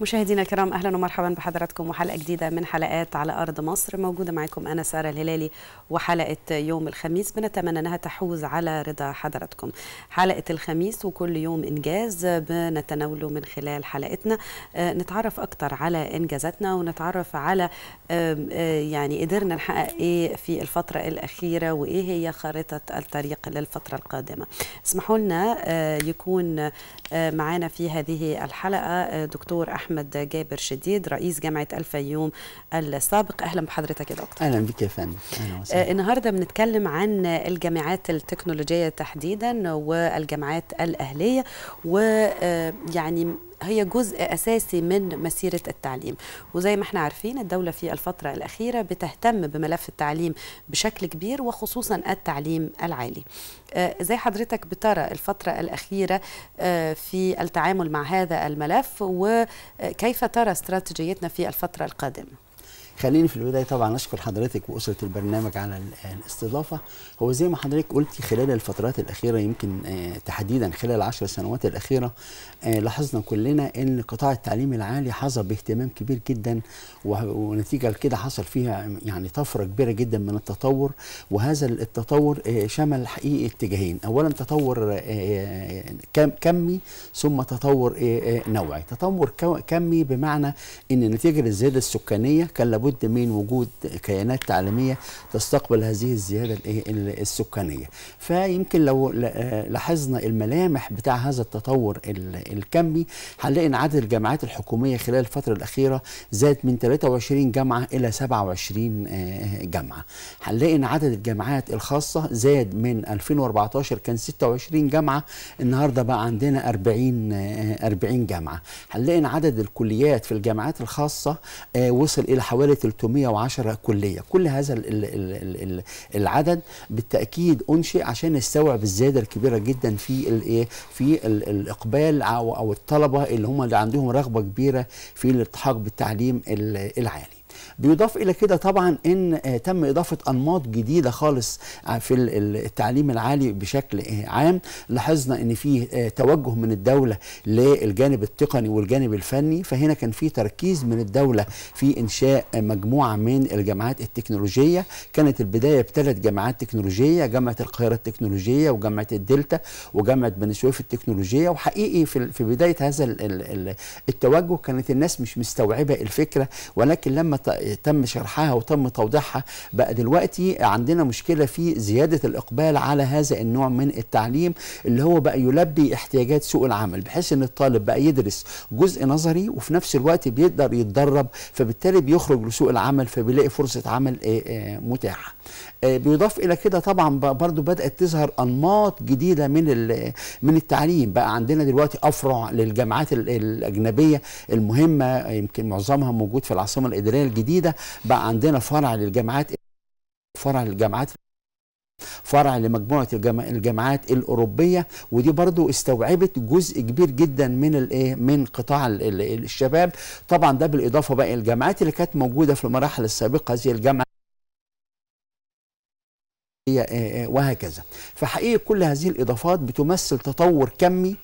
مشاهدينا الكرام اهلا ومرحبا بحضراتكم وحلقه جديده من حلقات على ارض مصر موجوده معاكم انا ساره الهلالي وحلقه يوم الخميس بنتمنى انها تحوز على رضا حضراتكم حلقه الخميس وكل يوم انجاز بنتناوله من خلال حلقتنا آه، نتعرف اكتر على انجازاتنا ونتعرف على آه، يعني قدرنا نحقق ايه في الفتره الاخيره وايه هي خارطه الطريق للفتره القادمه اسمحوا لنا آه، يكون معانا في هذه الحلقه دكتور أحمد أحمد جابر شديد رئيس جامعة الفيوم السابق أهلا بحضرتك يا دكتور أهلا بك يا فندم آه النهاردة بنتكلم عن الجامعات التكنولوجية تحديدا والجامعات الأهلية ويعني هي جزء أساسي من مسيرة التعليم وزي ما احنا عارفين الدولة في الفترة الأخيرة بتهتم بملف التعليم بشكل كبير وخصوصا التعليم العالي آه، زي حضرتك بترى الفترة الأخيرة آه، في التعامل مع هذا الملف وكيف ترى استراتيجيتنا في الفترة القادمة خليني في البدايه طبعا اشكر حضرتك واسره البرنامج على الاستضافه هو زي ما حضرتك قلتي خلال الفترات الاخيره يمكن آه، تحديدا خلال العشر سنوات الاخيره آه، لاحظنا كلنا ان قطاع التعليم العالي حظى باهتمام كبير جدا ونتيجه لكده حصل فيها يعني طفره كبيره جدا من التطور وهذا التطور آه، شمل حقيقي اتجاهين اولا تطور كمي ثم تطور نوعي تطور كمي بمعنى ان نتيجه للزياده السكانيه كان لابد من وجود كيانات تعليميه تستقبل هذه الزياده السكانيه فيمكن لو لاحظنا الملامح بتاع هذا التطور الكمي هنلاقي ان عدد الجامعات الحكوميه خلال الفتره الاخيره زاد من 23 جامعه الى 27 آه، جامعه هنلاقي ان عدد الجامعات الخاصه زاد من 2014 كان 26 جامعه النهارده بقى عندنا 40 40 آه، جامعه هنلاقي ان عدد الكليات في الجامعات الخاصه آه، وصل الى حوالي حوالي 310 كليه كل هذا العدد بالتاكيد انشئ عشان يستوعب الزياده الكبيره جدا في الايه في الاقبال او الطلبه اللي هم اللي عندهم رغبه كبيره في الالتحاق بالتعليم العالي بيضاف الى كده طبعا ان آه، تم اضافه انماط جديده خالص آه، في التعليم العالي بشكل آه، عام لاحظنا ان في توجه من الدوله للجانب التقني والجانب الفني فهنا كان في تركيز من الدوله في انشاء مجموعه من الجامعات التكنولوجيه كانت البدايه بثلاث جامعات تكنولوجيه جامعه القاهره التكنولوجيه وجامعه الدلتا وجامعه بني سويف التكنولوجيه وحقيقي في في بدايه هذا التوجه كانت الناس مش مستوعبه الفكره ولكن لما تم شرحها وتم توضيحها بقى دلوقتي عندنا مشكله في زياده الاقبال على هذا النوع من التعليم اللي هو بقى يلبي احتياجات سوق العمل بحيث ان الطالب بقى يدرس جزء نظري وفي نفس الوقت بيقدر يتدرب فبالتالي بيخرج لسوق العمل فبيلاقي فرصه عمل آه، آه، متاحه آه، بيضاف الى كده طبعا برضو بدات تظهر انماط جديده من من التعليم بقى عندنا دلوقتي افرع للجامعات الاجنبيه المهمه يمكن معظمها موجود في العاصمه الاداريه الجديده جديده بقى عندنا فرع للجامعات فرع للجامعات فرع لمجموعه الجامعات الاوروبيه ودي برضو استوعبت جزء كبير جدا من الايه من قطاع الشباب طبعا ده بالاضافه بقى الجامعات اللي كانت موجوده في المراحل السابقه زي الجامعه وهكذا فحقيقه كل هذه الاضافات بتمثل تطور كمي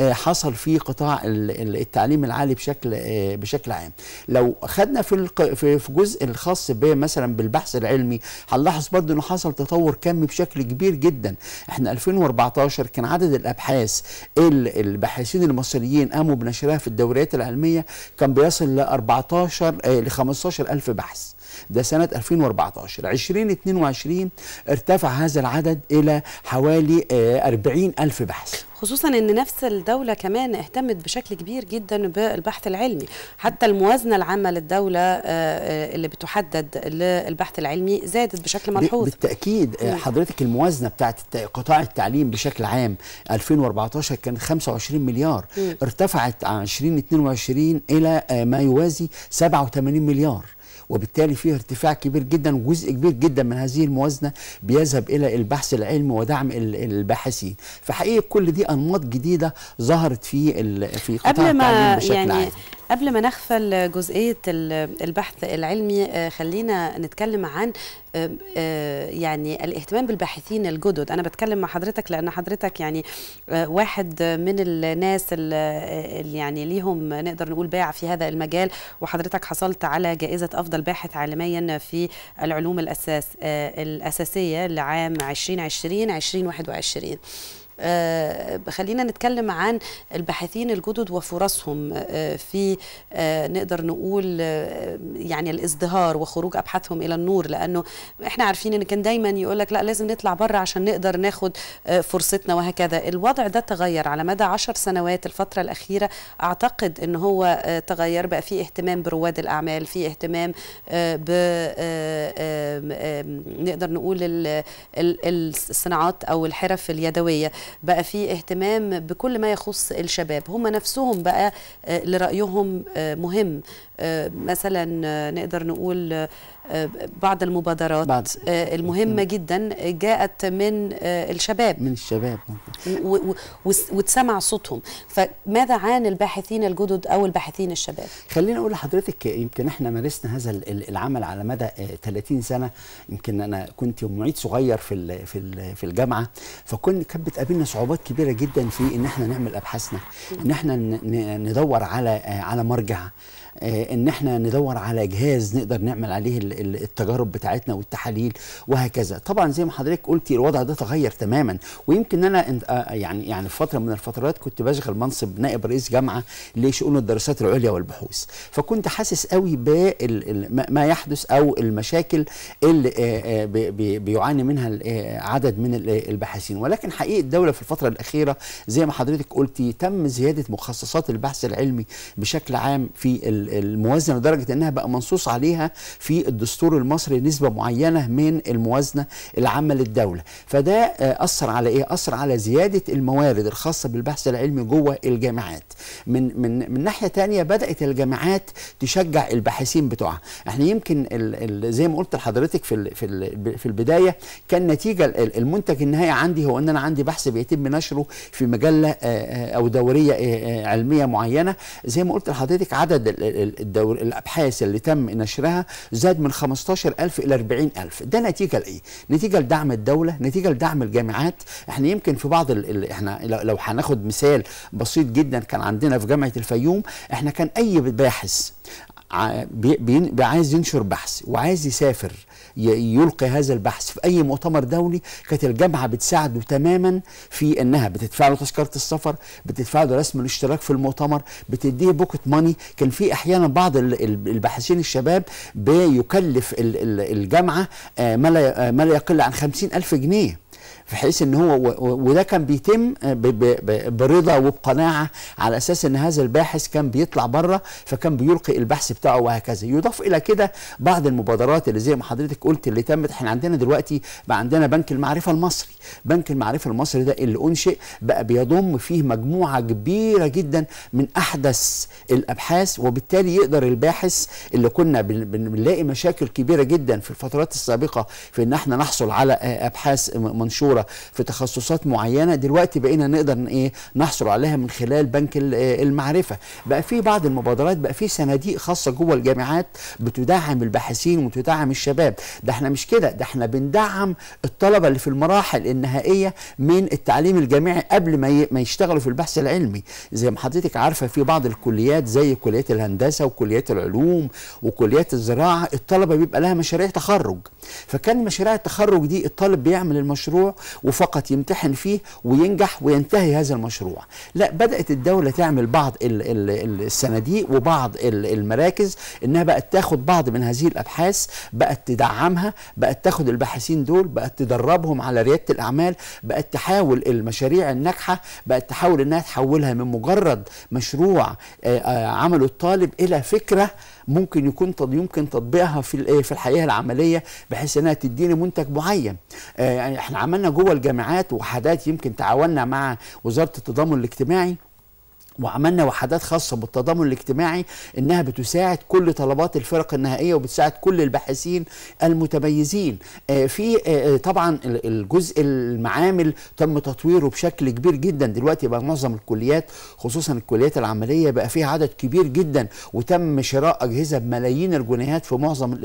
حصل في قطاع التعليم العالي بشكل آه، بشكل عام لو خدنا في في جزء الخاص مثلا بالبحث العلمي هنلاحظ برضه انه حصل تطور كمي بشكل كبير جدا احنا 2014 كان عدد الابحاث الباحثين المصريين قاموا بنشرها في الدوريات العلميه كان بيصل ل 14 آه، ل 15000 بحث ده سنة 2014 2022 ارتفع هذا العدد إلى حوالي 40 آه، ألف بحث خصوصا ان نفس الدوله كمان اهتمت بشكل كبير جدا بالبحث العلمي حتى الموازنه العامه للدوله آه، آه، اللي بتحدد للبحث العلمي زادت بشكل ملحوظ بالتاكيد آه، حضرتك الموازنه بتاعه قطاع التعليم بشكل عام 2014 كان 25 مليار ارتفعت عن 2022 الى ما يوازي 87 مليار وبالتالي فيه ارتفاع كبير جدا وجزء كبير جدا من هذه الموازنه بيذهب الى البحث العلمي ودعم الباحثين فحقيقه كل دي انماط جديده ظهرت في في قطاع التعليم بشكل يعني عام قبل ما نغفل جزئية البحث العلمي آه، خلينا نتكلم عن آه، آه، يعني الاهتمام بالباحثين الجدد أنا بتكلم مع حضرتك لأن حضرتك يعني واحد من الناس اللي يعني ليهم نقدر نقول باع في هذا المجال وحضرتك حصلت على جائزة أفضل باحث عالميا في العلوم الأساس الأساسية لعام 2020 2021 آه، خلينا نتكلم عن الباحثين الجدد وفرصهم آه، في آه، نقدر نقول يعني الازدهار وخروج ابحاثهم الى النور لانه احنا عارفين ان كان دايما يقول لك لا لازم نطلع بره عشان نقدر ناخد فرصتنا وهكذا الوضع ده تغير على مدى عشر سنوات الفتره الاخيره اعتقد ان هو تغير بقى في اهتمام برواد الاعمال في اهتمام ب نقدر نقول الصناعات او الحرف اليدويه بقى في اهتمام بكل ما يخص الشباب هم نفسهم بقى آه، لرأيهم آه، مهم آه، مثلا آه، نقدر نقول آه، بعض المبادرات بعض. المهمه جدا جاءت من الشباب من الشباب واتسمع صوتهم فماذا عن الباحثين الجدد او الباحثين الشباب خليني اقول لحضرتك يمكن احنا مارسنا هذا العمل على مدى 30 سنه يمكن انا كنت معيد صغير في في في الجامعه فكنا كانت بتقابلنا صعوبات كبيره جدا في ان احنا نعمل ابحاثنا ان احنا ندور على على مرجع ان احنا ندور على جهاز نقدر نعمل عليه التجارب بتاعتنا والتحاليل وهكذا طبعا زي ما حضرتك قلتي الوضع ده تغير تماما ويمكن انا آه، يعني يعني في فتره من الفترات كنت بشغل منصب نائب رئيس جامعه لشؤون الدراسات العليا والبحوث فكنت حاسس قوي بما يحدث او المشاكل اللي آه، آه، بيعاني منها عدد من الباحثين ولكن حقيقه الدوله في الفتره الاخيره زي ما حضرتك قلتي تم زياده مخصصات البحث العلمي بشكل عام في الموازنه لدرجه انها بقى منصوص عليها في الدستور المصري نسبه معينه من الموازنه العامه للدوله فده آه، اثر على ايه اثر على زياده الموارد الخاصه بالبحث العلمي جوه الجامعات من من من ناحيه ثانيه بدات الجامعات تشجع الباحثين بتوعها احنا يمكن الـ الـ زي ما قلت لحضرتك في الـ في الـ في البدايه كان نتيجه المنتج النهائي عندي هو ان انا عندي بحث بيتم نشره في مجله آه، آه، او دوريه علميه معينه زي ما قلت لحضرتك عدد الدور الابحاث اللي تم نشرها زاد من 15000 الى 40000 ده نتيجه لايه نتيجه لدعم الدوله نتيجه لدعم الجامعات احنا يمكن في بعض ال احنا لو هناخد مثال بسيط جدا كان عندنا في جامعه الفيوم احنا كان اي باحث عايز ينشر بحث وعايز يسافر يلقي هذا البحث في أي مؤتمر دولي كانت الجامعة بتساعده تماما في أنها بتدفع له تذكرة السفر بتدفع له رسم الاشتراك في المؤتمر بتديه بوكت ماني كان في أحيانا بعض الباحثين الشباب بيكلف الجامعة آه، آه، ما لا يقل عن خمسين ألف جنيه في حيث ان هو وده كان بيتم برضا وبقناعه على اساس ان هذا الباحث كان بيطلع بره فكان بيلقي البحث بتاعه وهكذا يضاف الى كده بعض المبادرات اللي زي ما حضرتك قلت اللي تمت احنا عندنا دلوقتي بقى عندنا بنك المعرفه المصري بنك المعرفه المصري ده اللي انشئ بقى بيضم فيه مجموعه كبيره جدا من احدث الابحاث وبالتالي يقدر الباحث اللي كنا بنلاقي مشاكل كبيره جدا في الفترات السابقه في ان احنا نحصل على ابحاث منشوره دكتوره في تخصصات معينه دلوقتي بقينا نقدر ايه نحصل عليها من خلال بنك المعرفه بقى في بعض المبادرات بقى في صناديق خاصه جوه الجامعات بتدعم الباحثين وتدعم الشباب ده احنا مش كده ده احنا بندعم الطلبه اللي في المراحل النهائيه من التعليم الجامعي قبل ما ما يشتغلوا في البحث العلمي زي ما حضرتك عارفه في بعض الكليات زي كليات الهندسه وكليات العلوم وكليات الزراعه الطلبه بيبقى لها مشاريع تخرج فكان مشاريع التخرج دي الطالب بيعمل المشروع وفقط يمتحن فيه وينجح وينتهي هذا المشروع لا بدأت الدولة تعمل بعض الصناديق وبعض المراكز انها بقت تاخد بعض من هذه الابحاث بقت تدعمها بقت تاخد الباحثين دول بقت تدربهم على ريادة الاعمال بقت تحاول المشاريع الناجحة بقت تحاول انها تحولها من مجرد مشروع آه، آه، عمله الطالب الى فكره ممكن يكون يمكن تطبيقها في إيه، في الحياه العمليه بحيث انها تديني منتج معين آه، يعني احنا عملنا جوه الجامعات وحدات يمكن تعاوننا مع وزاره التضامن الاجتماعي وعملنا وحدات خاصه بالتضامن الاجتماعي انها بتساعد كل طلبات الفرق النهائيه وبتساعد كل الباحثين المتميزين آه، في آه، آه، طبعا الجزء المعامل تم تطويره بشكل كبير جدا دلوقتي بقى معظم الكليات خصوصا الكليات العمليه بقى فيها عدد كبير جدا وتم شراء اجهزه بملايين الجنيهات في معظم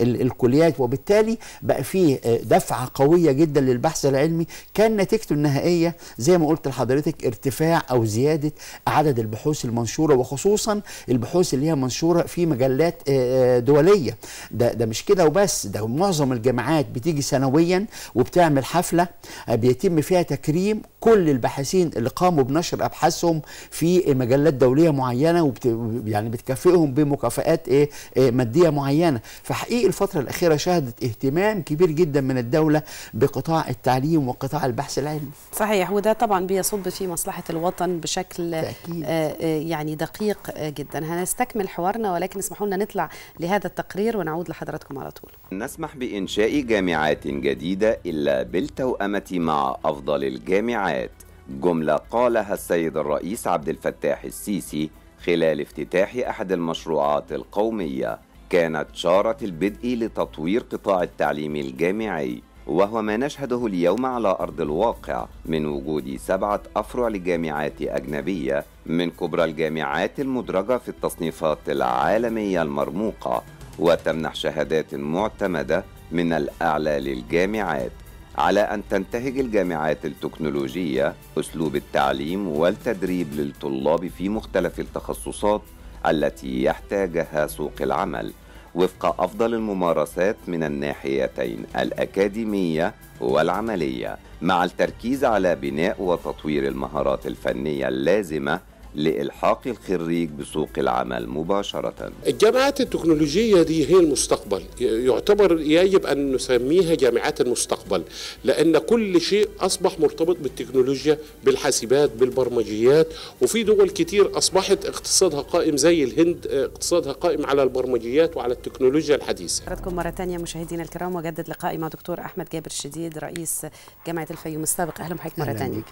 الكليات وبالتالي بقى فيه دفعه قويه جدا للبحث العلمي كان نتيجته النهائيه زي ما قلت لحضرتك ارتفاع او زياده عدد البحوث المنشوره وخصوصا البحوث اللي هي منشوره في مجلات آه، آه، دوليه ده ده مش كده وبس ده معظم الجامعات بتيجي سنويا وبتعمل حفله آه، بيتم فيها تكريم كل الباحثين اللي قاموا بنشر ابحاثهم في مجلات دوليه معينه وبت يعني بتكافئهم بمكافئات ايه ماديه معينه فحقيقي الفتره الاخيره شهدت اهتمام كبير جدا من الدوله بقطاع التعليم وقطاع البحث العلمي صحيح وده طبعا بيصب في مصلحه الوطن بشكل تأكيد. آه، آه، يعني دقيق آه، جدا هنستكمل حوارنا ولكن اسمحوا لنا نطلع لهذا التقرير ونعود لحضراتكم على طول نسمح بإنشاء جامعات جديدة إلا بالتوأمة مع أفضل الجامعات جملة قالها السيد الرئيس عبد الفتاح السيسي خلال افتتاح أحد المشروعات القومية كانت شارة البدء لتطوير قطاع التعليم الجامعي وهو ما نشهده اليوم على أرض الواقع من وجود سبعة أفرع لجامعات أجنبية من كبرى الجامعات المدرجة في التصنيفات العالمية المرموقة وتمنح شهادات معتمدة من الأعلى للجامعات على أن تنتهج الجامعات التكنولوجية أسلوب التعليم والتدريب للطلاب في مختلف التخصصات التي يحتاجها سوق العمل وفق أفضل الممارسات من الناحيتين الأكاديمية والعملية مع التركيز على بناء وتطوير المهارات الفنية اللازمة لإلحاق الخريج بسوق العمل مباشرة الجامعات التكنولوجية دي هي المستقبل يعتبر يجب أن نسميها جامعات المستقبل لأن كل شيء أصبح مرتبط بالتكنولوجيا بالحاسبات بالبرمجيات وفي دول كتير أصبحت اقتصادها قائم زي الهند اقتصادها قائم على البرمجيات وعلى التكنولوجيا الحديثة أردكم مرة تانية مشاهدينا الكرام وجدد لقائي مع دكتور أحمد جابر الشديد رئيس جامعة الفيوم السابق أهلا بحضرتك مرة تانية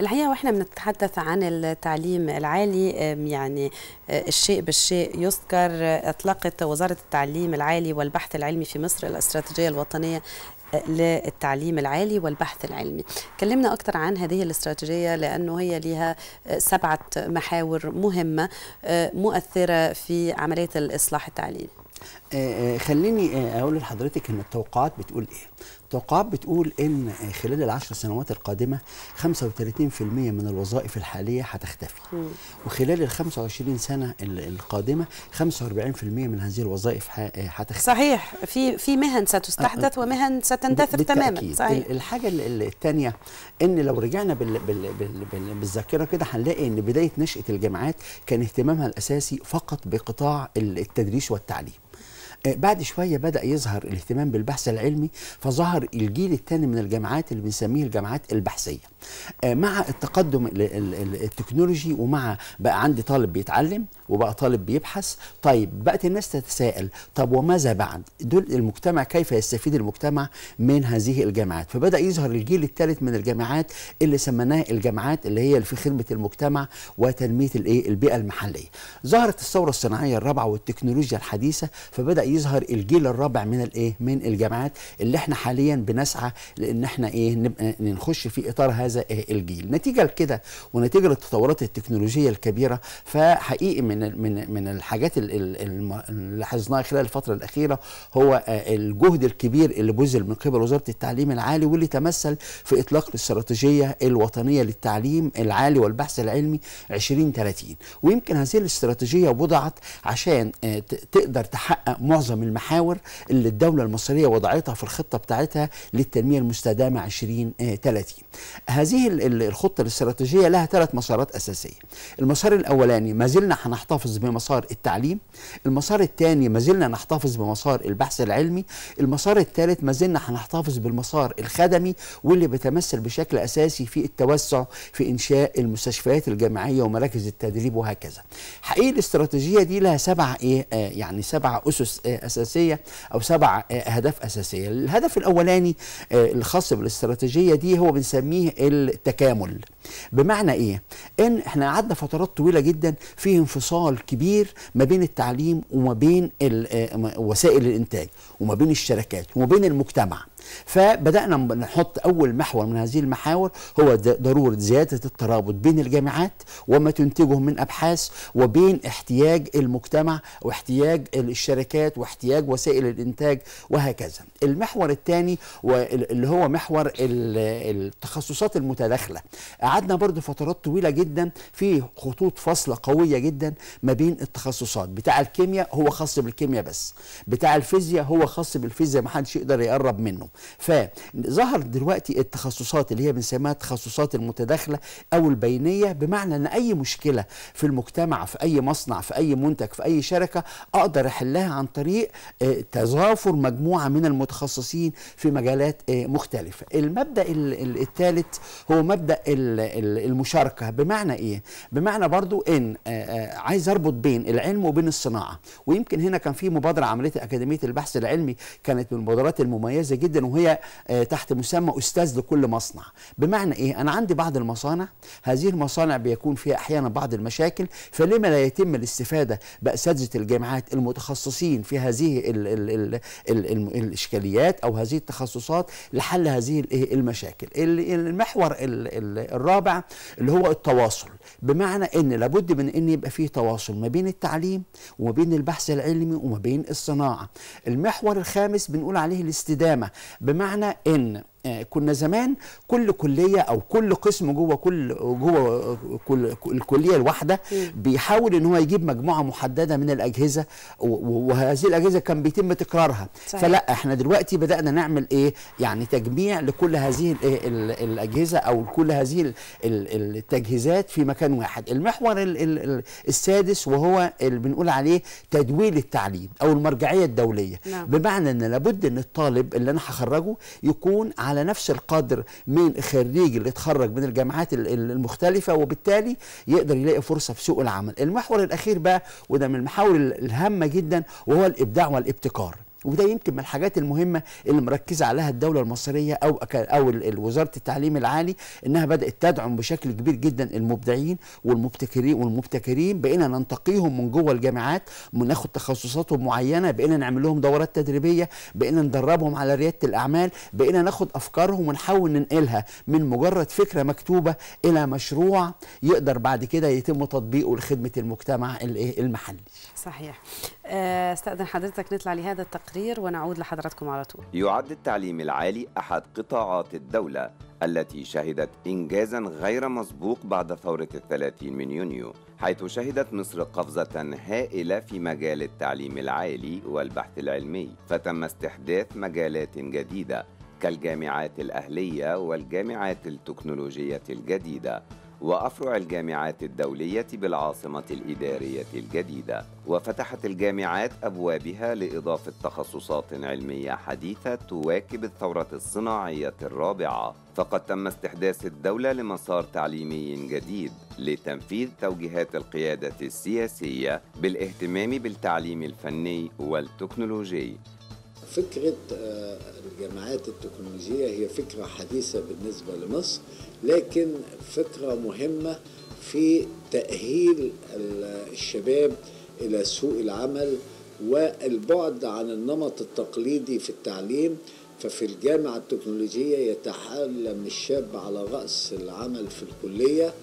الحقيقه واحنا بنتحدث عن التعليم العالي يعني أه، الشيء بالشيء يذكر اطلقت وزاره التعليم العالي والبحث العلمي في مصر الاستراتيجيه الوطنيه أه، للتعليم العالي والبحث العلمي كلمنا أكثر عن هذه الاستراتيجية لأنه هي لها أه، سبعة محاور مهمة مؤثرة في عملية الإصلاح التعليمي خليني أقول لحضرتك أن التوقعات بتقول إيه التوقعات بتقول ان خلال العشر سنوات القادمه 35% من الوظائف الحاليه هتختفي وخلال ال 25 سنه القادمه 45% من هذه الوظائف آه، هتختفي صحيح في في مهن ستستحدث آه، آه، ومهن ستندثر تماما صحيح الحاجه الثانيه ان لو رجعنا بالذاكره كده هنلاقي ان بدايه نشاه الجامعات كان اهتمامها الاساسي فقط بقطاع التدريس والتعليم آه، بعد شويه بدا يظهر الاهتمام بالبحث العلمي فظهر الجيل الثاني من الجامعات اللي بنسميه الجامعات البحثيه آه، مع التقدم التكنولوجي ومع بقى عندي طالب بيتعلم وبقى طالب بيبحث طيب بقت الناس تتساءل طب وماذا بعد دول المجتمع كيف يستفيد المجتمع من هذه الجامعات فبدا يظهر الجيل الثالث من الجامعات اللي سميناها الجامعات اللي هي في خدمه المجتمع وتنميه الايه البيئه المحليه ظهرت الثوره الصناعيه الرابعه والتكنولوجيا الحديثه فبدا يظهر الجيل الرابع من الايه من الجامعات اللي احنا حاليا بنسعى لان احنا ايه نبقى نخش في اطار هذا الجيل نتيجه لكده ونتيجه للتطورات التكنولوجيه الكبيره فحقيقي من من من الحاجات اللي لاحظناها خلال الفتره الاخيره هو آه، الجهد الكبير اللي بذل من قبل وزاره التعليم العالي واللي تمثل في اطلاق الاستراتيجيه الوطنيه للتعليم العالي والبحث العلمي 2030 ويمكن هذه الاستراتيجيه وضعت عشان آه، تقدر تحقق معظم معظم المحاور اللي الدولة المصرية وضعتها في الخطة بتاعتها للتنمية المستدامة 2030 آه، هذه الخطة الاستراتيجية لها ثلاث مسارات أساسية المسار الأولاني ما زلنا هنحتفظ بمسار التعليم المسار الثاني ما زلنا نحتفظ بمسار البحث العلمي المسار الثالث ما زلنا هنحتفظ بالمسار الخدمي واللي بيتمثل بشكل أساسي في التوسع في إنشاء المستشفيات الجامعية ومراكز التدريب وهكذا حقيقي الاستراتيجية دي لها سبع إيه آه يعني سبع أسس آه، اساسيه او سبع آه، اهداف اساسيه الهدف الاولاني آه، الخاص بالاستراتيجيه دي هو بنسميه التكامل بمعنى ايه ان احنا قعدنا فترات طويله جدا في انفصال كبير ما بين التعليم وما بين آه، وسائل الانتاج وما بين الشركات وما بين المجتمع فبدأنا نحط أول محور من هذه المحاور هو ضرورة زيادة الترابط بين الجامعات وما تنتجه من أبحاث وبين احتياج المجتمع واحتياج الشركات واحتياج وسائل الإنتاج وهكذا المحور الثاني اللي هو محور التخصصات المتداخلة قعدنا برضو فترات طويلة جدا في خطوط فاصلة قوية جدا ما بين التخصصات بتاع الكيمياء هو خاص بالكيمياء بس بتاع الفيزياء هو خاص بالفيزياء ما حدش يقدر يقرب منه فظهر دلوقتي التخصصات اللي هي بنسميها التخصصات المتداخله او البينيه بمعنى ان اي مشكله في المجتمع في اي مصنع في اي منتج في اي شركه اقدر احلها عن طريق آه، تظافر مجموعه من المتخصصين في مجالات آه، مختلفه المبدا الثالث هو مبدا المشاركه بمعنى ايه بمعنى برضو ان آه، عايز اربط بين العلم وبين الصناعه ويمكن هنا كان في مبادره عملتها اكاديميه البحث العلمي كانت من المبادرات المميزه جدا وهي آه، تحت مسمى استاذ لكل مصنع بمعنى ايه انا عندي بعض المصانع هذه المصانع بيكون فيها احيانا بعض المشاكل فلما لا يتم الاستفاده باساتذه الجامعات المتخصصين في هذه الـ الـ الـ الـ الـ الاشكاليات او هذه التخصصات لحل هذه إيه، المشاكل المحور الرابع اللي هو التواصل بمعنى ان لابد من ان يبقى فيه تواصل ما بين التعليم وما بين البحث العلمي وما بين الصناعه المحور الخامس بنقول عليه الاستدامه بمعنى ان آه، كنا زمان كل كليه او كل قسم جوه كل جوه كل الكليه الواحده بيحاول ان هو يجيب مجموعه محدده من الاجهزه وهذه الاجهزه كان بيتم تكرارها صحيح. فلا احنا دلوقتي بدانا نعمل ايه يعني تجميع لكل هذه الاجهزه او كل هذه التجهيزات في مكان واحد المحور السادس وهو اللي بنقول عليه تدويل التعليم او المرجعيه الدوليه نعم. بمعنى ان لابد ان الطالب اللي انا هخرجه يكون على نفس القدر من خريج اللي اتخرج من الجامعات المختلفة وبالتالي يقدر يلاقي فرصة في سوق العمل المحور الأخير بقى وده من المحاور الهامة جدا وهو الإبداع والابتكار وده يمكن من الحاجات المهمه اللي مركزه عليها الدوله المصريه او او وزاره التعليم العالي انها بدات تدعم بشكل كبير جدا المبدعين والمبتكرين والمبتكرين بقينا ننتقيهم من جوه الجامعات وناخد تخصصاتهم معينه بقينا نعمل لهم دورات تدريبيه بقينا ندربهم على رياده الاعمال بقينا ناخد افكارهم ونحاول ننقلها من مجرد فكره مكتوبه الى مشروع يقدر بعد كده يتم تطبيقه لخدمه المجتمع المحلي صحيح آه، استأذن حضرتك نطلع لهذا التقرير ونعود لحضراتكم على طول يعد التعليم العالي أحد قطاعات الدولة التي شهدت إنجازا غير مسبوق بعد ثورة الثلاثين من يونيو حيث شهدت مصر قفزة هائلة في مجال التعليم العالي والبحث العلمي فتم استحداث مجالات جديدة كالجامعات الأهلية والجامعات التكنولوجية الجديدة وأفرع الجامعات الدولية بالعاصمة الإدارية الجديدة وفتحت الجامعات أبوابها لإضافة تخصصات علمية حديثة تواكب الثورة الصناعية الرابعة فقد تم استحداث الدولة لمسار تعليمي جديد لتنفيذ توجيهات القيادة السياسية بالاهتمام بالتعليم الفني والتكنولوجي فكرة آه، الجامعات التكنولوجية هي فكرة حديثة بالنسبة لمصر لكن فكرة مهمة في تأهيل الشباب إلى سوق العمل والبعد عن النمط التقليدي في التعليم ففي الجامعة التكنولوجية يتعلم الشاب على رأس العمل في الكلية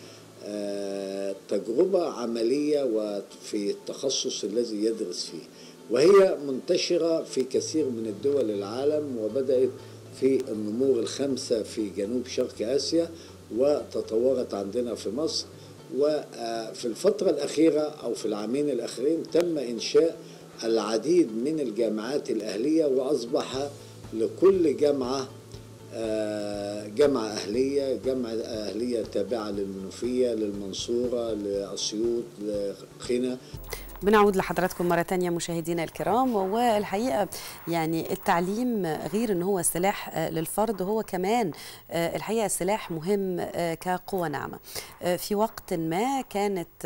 آه، تجربة عملية وفي التخصص الذي يدرس فيه وهي منتشرة في كثير من الدول العالم وبدأت في النمور الخمسة في جنوب شرق آسيا وتطورت عندنا في مصر وفي الفترة الأخيرة أو في العامين الأخرين تم إنشاء العديد من الجامعات الأهلية وأصبح لكل جامعة آه، جامعة أهلية جامعة أهلية تابعة للمنوفية للمنصورة لأسيوط لقنا بنعود لحضراتكم مرة تانية مشاهدينا الكرام والحقيقة يعني التعليم غير أنه هو سلاح آه، للفرد هو كمان آه، الحقيقة سلاح مهم آه، كقوة ناعمة في وقت ما كانت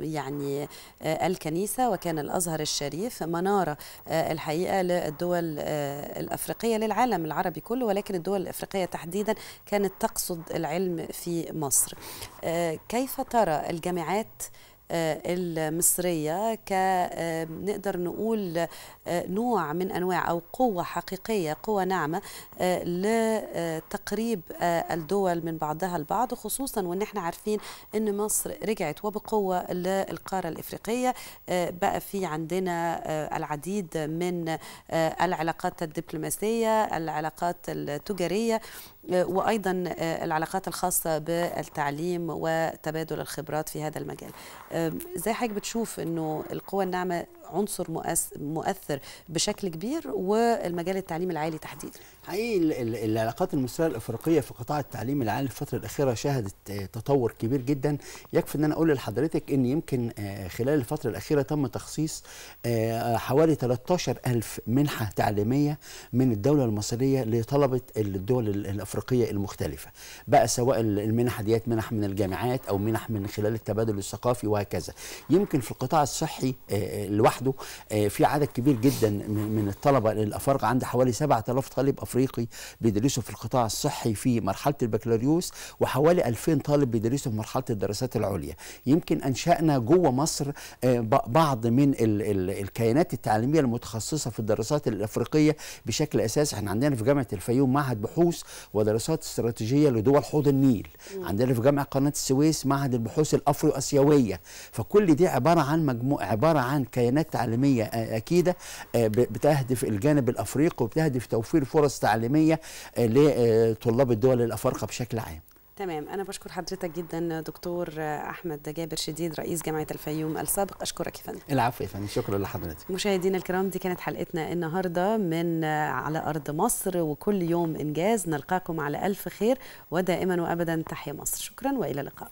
يعني الكنيسة وكان الأزهر الشريف منارة الحقيقة للدول الأفريقية للعالم العربي كله ولكن الدول الأفريقية تحديدا كانت تقصد العلم في مصر كيف ترى الجامعات آه، المصرية كنقدر آه، نقول آه، نوع من أنواع أو قوة حقيقية قوة ناعمة لتقريب الدول من بعضها البعض خصوصا وان احنا عارفين ان مصر رجعت وبقوة للقارة الإفريقية بقى في عندنا العديد من العلاقات الدبلوماسية العلاقات التجارية وأيضا العلاقات الخاصة بالتعليم وتبادل الخبرات في هذا المجال ازاي حضرتك بتشوف انه القوى الناعمه عنصر مؤثر بشكل كبير والمجال التعليم العالي تحديدا حقيقي العلاقات المصريه الافريقيه في قطاع التعليم العالي الفتره الاخيره شهدت آه، تطور كبير جدا يكفي ان انا اقول لحضرتك ان يمكن آه، خلال الفتره الاخيره تم تخصيص آه، حوالي 13000 منحه تعليميه من الدوله المصريه لطلبه الدول الافريقيه المختلفه بقى سواء المنح ديت منح من الجامعات او منح من خلال التبادل الثقافي وهكذا يمكن في القطاع الصحي لوحده لوحده آه، في عدد كبير جدا من الطلبه الافارقه عند حوالي 7000 طالب افريقي بيدرسوا في القطاع الصحي في مرحله البكالوريوس وحوالي 2000 طالب بيدرسوا في مرحله الدراسات العليا يمكن انشانا جوه مصر آه، بعض من الكيانات التعليميه المتخصصه في الدراسات الافريقيه بشكل اساسي احنا عندنا في جامعه الفيوم معهد بحوث ودراسات استراتيجيه لدول حوض النيل عندنا في جامعه قناه السويس معهد البحوث الافرو اسيويه فكل دي عباره عن مجموعه عباره عن كيانات تعليميه اكيده بتهدف الجانب الافريقي وبتهدف توفير فرص تعليميه لطلاب الدول الافارقه بشكل عام تمام انا بشكر حضرتك جدا دكتور احمد جابر شديد رئيس جامعه الفيوم السابق اشكرك يا فندم العفو يا فندم شكرا لحضرتك مشاهدينا الكرام دي كانت حلقتنا النهارده من على ارض مصر وكل يوم انجاز نلقاكم على الف خير ودائما وابدا تحيا مصر شكرا والى اللقاء